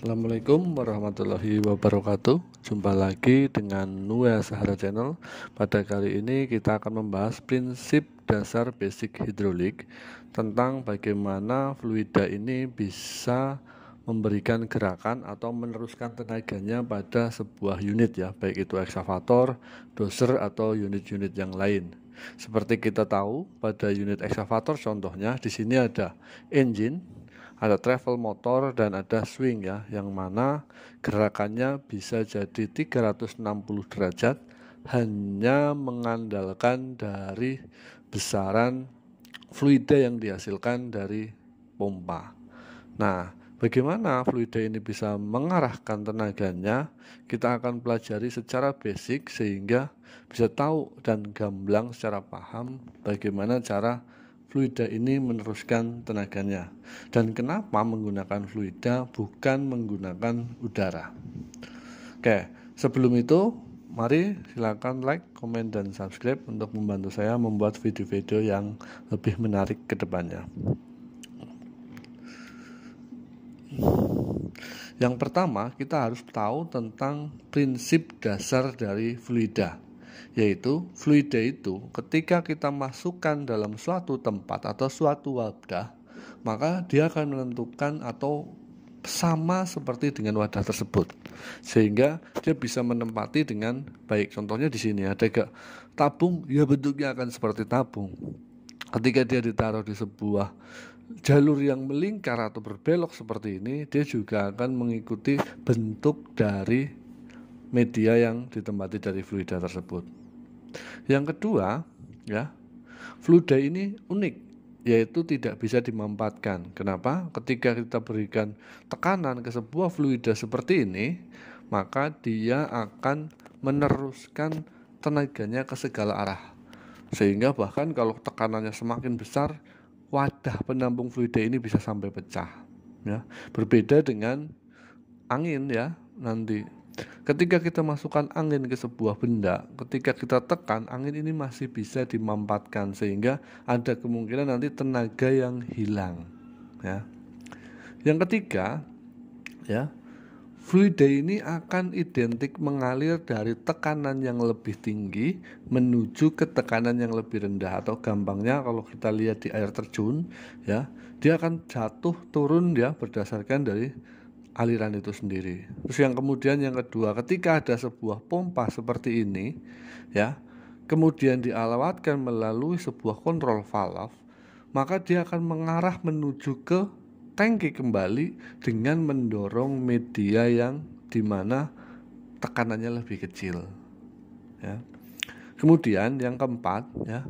Assalamualaikum warahmatullahi wabarakatuh Jumpa lagi dengan Nua Sahara Channel Pada kali ini kita akan membahas prinsip dasar basic hidrolik Tentang bagaimana fluida ini bisa memberikan gerakan atau meneruskan tenaganya pada sebuah unit ya Baik itu eksavator, doser, atau unit-unit yang lain seperti kita tahu pada unit eksavator contohnya di sini ada engine ada travel motor dan ada swing ya yang mana gerakannya bisa jadi 360 derajat hanya mengandalkan dari besaran fluida yang dihasilkan dari pompa. Nah, bagaimana fluida ini bisa mengarahkan tenaganya? Kita akan pelajari secara basic sehingga bisa tahu dan gamblang secara paham bagaimana cara fluida ini meneruskan tenaganya. Dan kenapa menggunakan fluida bukan menggunakan udara? Oke, sebelum itu mari silakan like, komen, dan subscribe untuk membantu saya membuat video-video yang lebih menarik ke depannya. Yang pertama, kita harus tahu tentang prinsip dasar dari fluida yaitu fluida itu ketika kita masukkan dalam suatu tempat atau suatu wadah, maka dia akan menentukan atau sama seperti dengan wadah tersebut sehingga dia bisa menempati dengan baik contohnya di sini ada gak tabung ya bentuknya akan seperti tabung ketika dia ditaruh di sebuah jalur yang melingkar atau berbelok seperti ini dia juga akan mengikuti bentuk dari media yang ditempati dari fluida tersebut. Yang kedua, ya, fluida ini unik yaitu tidak bisa dimampatkan. Kenapa? Ketika kita berikan tekanan ke sebuah fluida seperti ini, maka dia akan meneruskan tenaganya ke segala arah. Sehingga bahkan kalau tekanannya semakin besar, wadah penampung fluida ini bisa sampai pecah. Ya, berbeda dengan angin ya nanti Ketika kita masukkan angin ke sebuah benda, ketika kita tekan, angin ini masih bisa dimampatkan sehingga ada kemungkinan nanti tenaga yang hilang. Ya. Yang ketiga, ya, fluida ini akan identik mengalir dari tekanan yang lebih tinggi menuju ke tekanan yang lebih rendah atau gampangnya kalau kita lihat di air terjun, ya, dia akan jatuh turun ya berdasarkan dari aliran itu sendiri. Terus yang kemudian yang kedua, ketika ada sebuah pompa seperti ini, ya, kemudian dialawatkan melalui sebuah kontrol valve, maka dia akan mengarah menuju ke tangki kembali dengan mendorong media yang dimana tekanannya lebih kecil. Ya. Kemudian yang keempat, ya,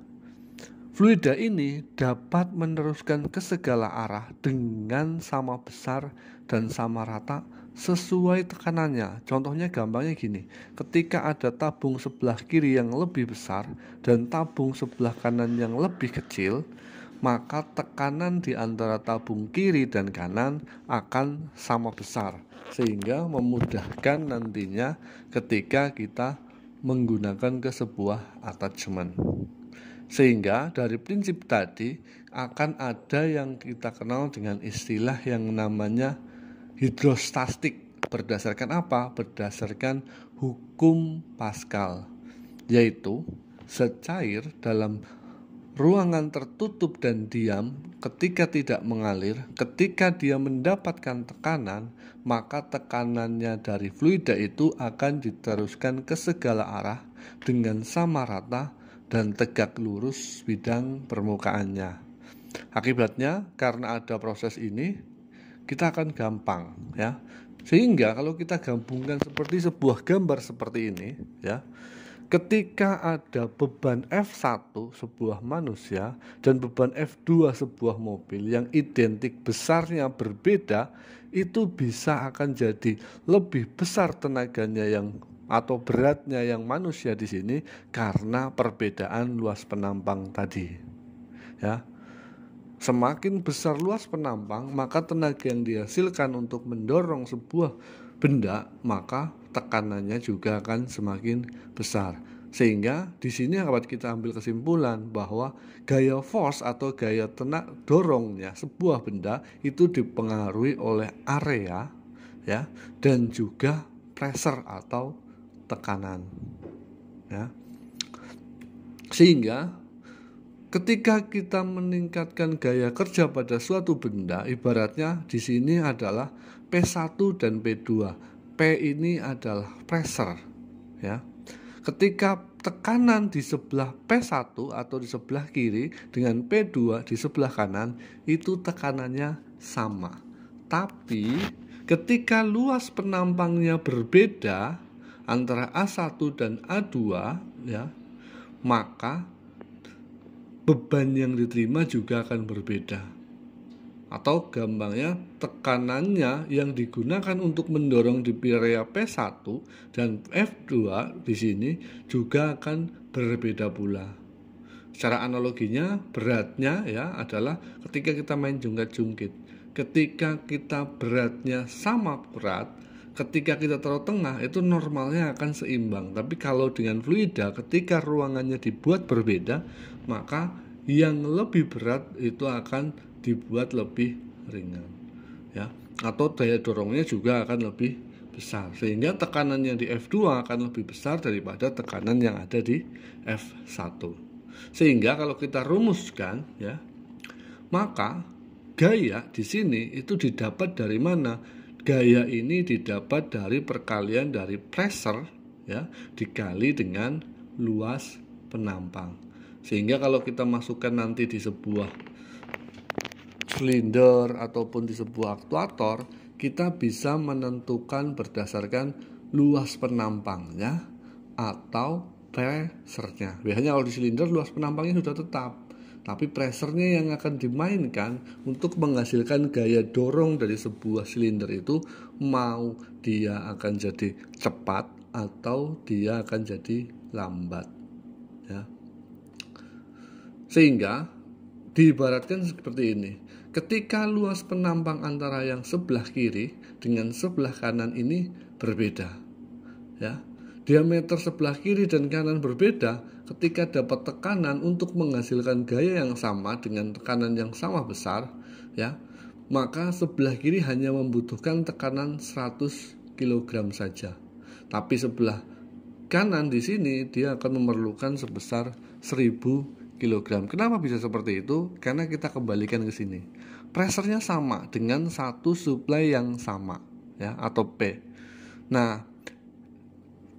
Fluida ini dapat meneruskan ke segala arah dengan sama besar dan sama rata sesuai tekanannya. Contohnya gampangnya gini, ketika ada tabung sebelah kiri yang lebih besar dan tabung sebelah kanan yang lebih kecil, maka tekanan di antara tabung kiri dan kanan akan sama besar sehingga memudahkan nantinya ketika kita menggunakan ke sebuah attachment. Sehingga dari prinsip tadi akan ada yang kita kenal dengan istilah yang namanya hidrostatik. Berdasarkan apa? Berdasarkan hukum Pascal, yaitu secair dalam ruangan tertutup dan diam ketika tidak mengalir, ketika dia mendapatkan tekanan, maka tekanannya dari fluida itu akan diteruskan ke segala arah dengan sama rata dan tegak lurus bidang permukaannya. Akibatnya karena ada proses ini kita akan gampang ya. Sehingga kalau kita gabungkan seperti sebuah gambar seperti ini ya. Ketika ada beban F1 sebuah manusia dan beban F2 sebuah mobil yang identik besarnya berbeda, itu bisa akan jadi lebih besar tenaganya yang atau beratnya yang manusia di sini karena perbedaan luas penampang tadi. Ya. Semakin besar luas penampang, maka tenaga yang dihasilkan untuk mendorong sebuah benda, maka tekanannya juga akan semakin besar. Sehingga di sini dapat kita ambil kesimpulan bahwa gaya force atau gaya tenak dorongnya sebuah benda itu dipengaruhi oleh area ya dan juga pressure atau tekanan. Ya. Sehingga ketika kita meningkatkan gaya kerja pada suatu benda, ibaratnya di sini adalah P1 dan P2. P ini adalah pressure, ya. Ketika tekanan di sebelah P1 atau di sebelah kiri dengan P2 di sebelah kanan itu tekanannya sama. Tapi ketika luas penampangnya berbeda, antara A1 dan A2 ya, maka beban yang diterima juga akan berbeda. Atau gampangnya tekanannya yang digunakan untuk mendorong di area P1 dan F2 di sini juga akan berbeda pula. Secara analoginya beratnya ya adalah ketika kita main jungkat-jungkit. Ketika kita beratnya sama berat, ketika kita taruh tengah itu normalnya akan seimbang tapi kalau dengan fluida ketika ruangannya dibuat berbeda maka yang lebih berat itu akan dibuat lebih ringan ya atau daya dorongnya juga akan lebih besar sehingga tekanan yang di F2 akan lebih besar daripada tekanan yang ada di F1 sehingga kalau kita rumuskan ya maka gaya di sini itu didapat dari mana Gaya ini didapat dari perkalian dari pressure ya dikali dengan luas penampang. Sehingga kalau kita masukkan nanti di sebuah silinder ataupun di sebuah aktuator, kita bisa menentukan berdasarkan luas penampangnya atau pressure-nya. Biasanya kalau di silinder luas penampangnya sudah tetap tapi pressernya yang akan dimainkan untuk menghasilkan gaya dorong dari sebuah silinder itu mau dia akan jadi cepat atau dia akan jadi lambat ya sehingga diibaratkan seperti ini ketika luas penampang antara yang sebelah kiri dengan sebelah kanan ini berbeda ya diameter sebelah kiri dan kanan berbeda ketika dapat tekanan untuk menghasilkan gaya yang sama dengan tekanan yang sama besar ya maka sebelah kiri hanya membutuhkan tekanan 100 kg saja tapi sebelah kanan di sini dia akan memerlukan sebesar 1000 kg kenapa bisa seperti itu karena kita kembalikan ke sini pressernya sama dengan satu supply yang sama ya atau P nah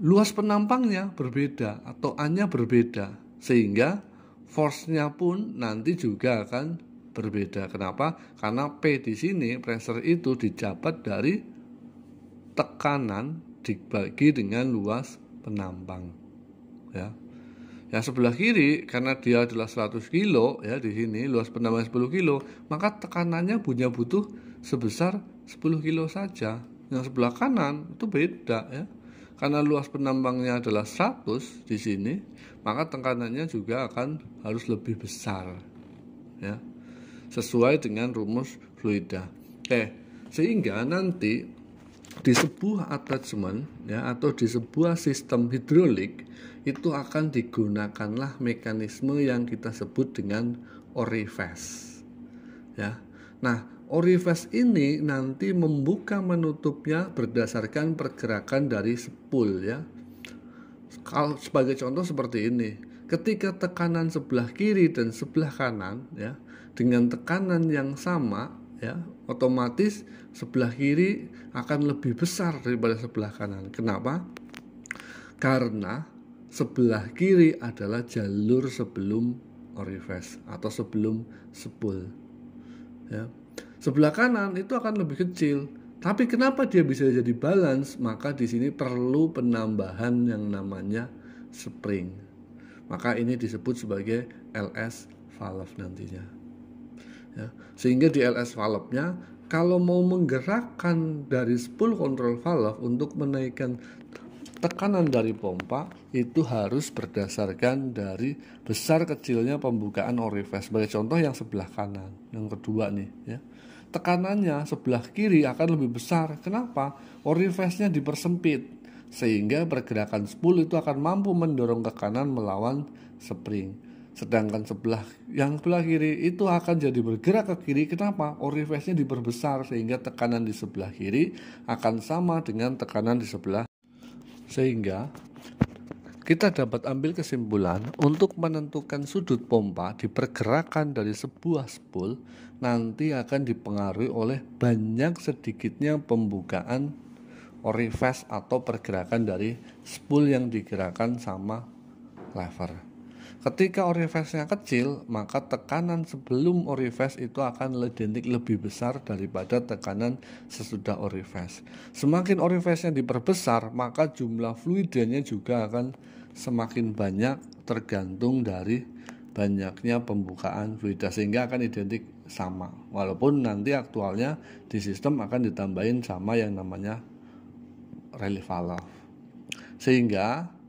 luas penampangnya berbeda atau hanya berbeda sehingga force-nya pun nanti juga akan berbeda. Kenapa? Karena P di sini pressure itu dijabat dari tekanan dibagi dengan luas penampang. Ya. Yang sebelah kiri karena dia adalah 100 kilo ya di sini luas penampang 10 kilo, maka tekanannya punya butuh sebesar 10 kilo saja. Yang sebelah kanan itu beda ya karena luas penambangnya adalah 100 di sini, maka tekanannya juga akan harus lebih besar. Ya. Sesuai dengan rumus fluida. Oke, eh, sehingga nanti di sebuah attachment ya atau di sebuah sistem hidrolik itu akan digunakanlah mekanisme yang kita sebut dengan orifice. Ya. Nah, Orifice ini nanti membuka menutupnya berdasarkan pergerakan dari spool ya. Kalau sebagai contoh seperti ini, ketika tekanan sebelah kiri dan sebelah kanan ya dengan tekanan yang sama ya otomatis sebelah kiri akan lebih besar daripada sebelah kanan. Kenapa? Karena sebelah kiri adalah jalur sebelum orifice atau sebelum spool. Ya, Sebelah kanan itu akan lebih kecil. Tapi kenapa dia bisa jadi balance? Maka di sini perlu penambahan yang namanya spring. Maka ini disebut sebagai LS valve nantinya. Ya, sehingga di LS valve-nya kalau mau menggerakkan dari spool control valve untuk menaikkan tekanan dari pompa itu harus berdasarkan dari besar kecilnya pembukaan orifice. Sebagai contoh yang sebelah kanan, yang kedua nih ya tekanannya sebelah kiri akan lebih besar. Kenapa? Orifice-nya dipersempit sehingga pergerakan spool itu akan mampu mendorong ke kanan melawan spring. Sedangkan sebelah yang sebelah kiri itu akan jadi bergerak ke kiri. Kenapa? Orifice-nya diperbesar sehingga tekanan di sebelah kiri akan sama dengan tekanan di sebelah sehingga kita dapat ambil kesimpulan untuk menentukan sudut pompa di pergerakan dari sebuah spool nanti akan dipengaruhi oleh banyak sedikitnya pembukaan orifice atau pergerakan dari spool yang digerakkan sama lever. Ketika orifice-nya kecil, maka tekanan sebelum orifice itu akan identik lebih besar daripada tekanan sesudah orifice. Semakin orifice-nya diperbesar, maka jumlah fluidenya juga akan semakin banyak tergantung dari banyaknya pembukaan fluida sehingga akan identik sama. Walaupun nanti aktualnya di sistem akan ditambahin sama yang namanya relief valve. Sehingga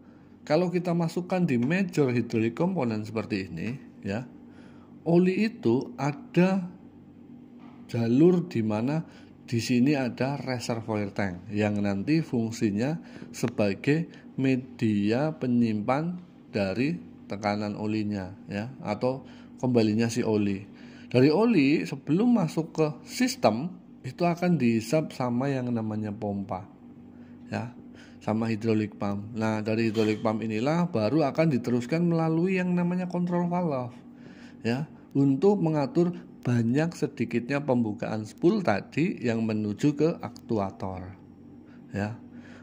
kalau kita masukkan di major hydraulic component seperti ini, ya, oli itu ada jalur di mana di sini ada reservoir tank yang nanti fungsinya sebagai media penyimpan dari tekanan olinya ya atau kembalinya si oli. Dari oli sebelum masuk ke sistem itu akan dihisap sama yang namanya pompa. Ya sama hidrolik pump. Nah, dari hidrolik pump inilah baru akan diteruskan melalui yang namanya control valve ya, untuk mengatur banyak sedikitnya pembukaan spool tadi yang menuju ke aktuator. Ya.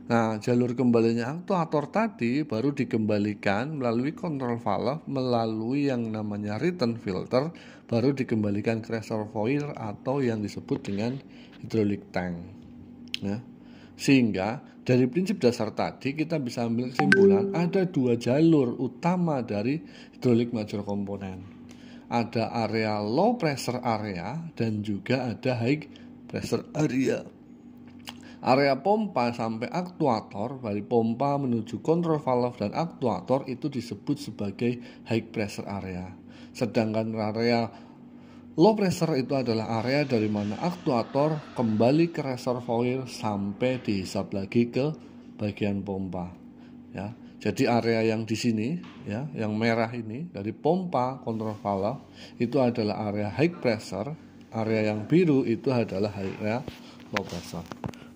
Nah, jalur kembalinya aktuator tadi baru dikembalikan melalui control valve melalui yang namanya return filter baru dikembalikan ke reservoir atau yang disebut dengan hidrolik tank. Ya. Sehingga dari prinsip dasar tadi kita bisa ambil kesimpulan ada dua jalur utama dari hidrolik major komponen. Ada area low pressure area dan juga ada high pressure area. Area pompa sampai aktuator dari pompa menuju control valve dan aktuator itu disebut sebagai high pressure area. Sedangkan area Low pressure itu adalah area dari mana aktuator kembali ke reservoir sampai dihisap lagi ke bagian pompa. Ya, jadi area yang di sini ya, yang merah ini dari pompa kontrol valve itu adalah area high pressure, area yang biru itu adalah area low pressure.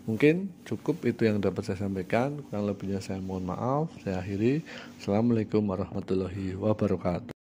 Mungkin cukup itu yang dapat saya sampaikan. Kurang lebihnya saya mohon maaf. Saya akhiri. Assalamualaikum warahmatullahi wabarakatuh.